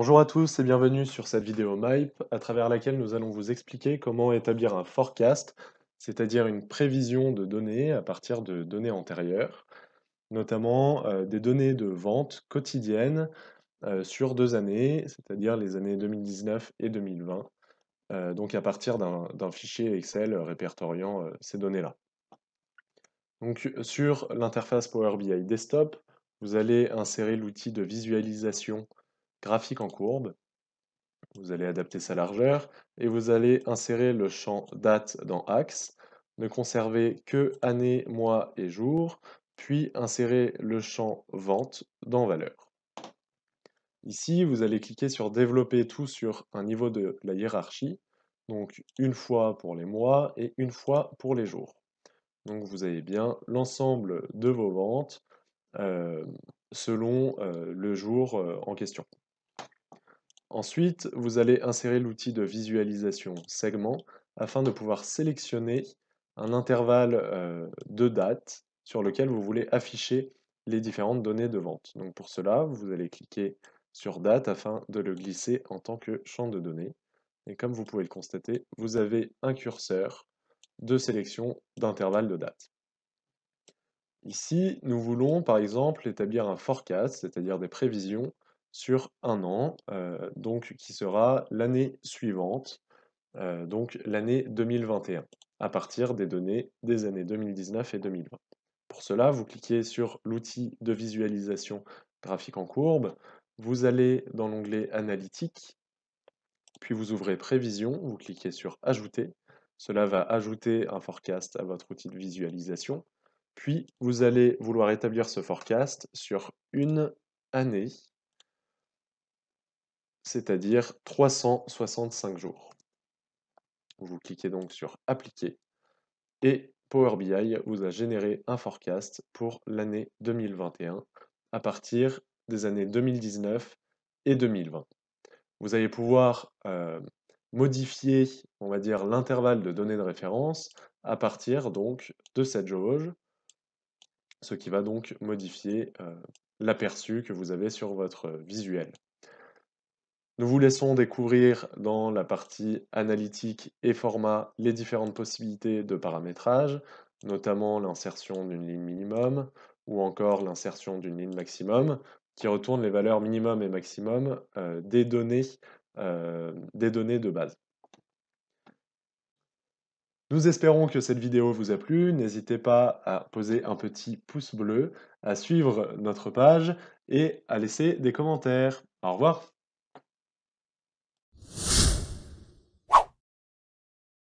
Bonjour à tous et bienvenue sur cette vidéo MyPE à travers laquelle nous allons vous expliquer comment établir un forecast, c'est-à-dire une prévision de données à partir de données antérieures, notamment euh, des données de vente quotidiennes euh, sur deux années, c'est-à-dire les années 2019 et 2020, euh, donc à partir d'un fichier Excel répertoriant ces données-là. Donc sur l'interface Power BI Desktop, vous allez insérer l'outil de visualisation graphique en courbe. Vous allez adapter sa largeur et vous allez insérer le champ date dans axe. Ne conserver que année, mois et jour, puis insérer le champ vente dans valeur. Ici, vous allez cliquer sur développer tout sur un niveau de la hiérarchie, donc une fois pour les mois et une fois pour les jours. Donc vous avez bien l'ensemble de vos ventes euh, selon euh, le jour euh, en question. Ensuite, vous allez insérer l'outil de visualisation segment afin de pouvoir sélectionner un intervalle euh, de date sur lequel vous voulez afficher les différentes données de vente. Donc pour cela, vous allez cliquer sur date afin de le glisser en tant que champ de données. Et comme vous pouvez le constater, vous avez un curseur de sélection d'intervalle de date. Ici, nous voulons par exemple établir un forecast, c'est-à-dire des prévisions sur un an, euh, donc qui sera l'année suivante, euh, donc l'année 2021, à partir des données des années 2019 et 2020. Pour cela, vous cliquez sur l'outil de visualisation graphique en courbe, vous allez dans l'onglet Analytique, puis vous ouvrez Prévision, vous cliquez sur Ajouter, cela va ajouter un forecast à votre outil de visualisation, puis vous allez vouloir établir ce forecast sur une année c'est-à-dire 365 jours. Vous cliquez donc sur Appliquer et Power BI vous a généré un forecast pour l'année 2021 à partir des années 2019 et 2020. Vous allez pouvoir euh, modifier, on va dire, l'intervalle de données de référence à partir donc de cette jauge, ce qui va donc modifier euh, l'aperçu que vous avez sur votre visuel. Nous vous laissons découvrir dans la partie analytique et format les différentes possibilités de paramétrage, notamment l'insertion d'une ligne minimum ou encore l'insertion d'une ligne maximum qui retourne les valeurs minimum et maximum euh, des, données, euh, des données de base. Nous espérons que cette vidéo vous a plu. N'hésitez pas à poser un petit pouce bleu, à suivre notre page et à laisser des commentaires. Au revoir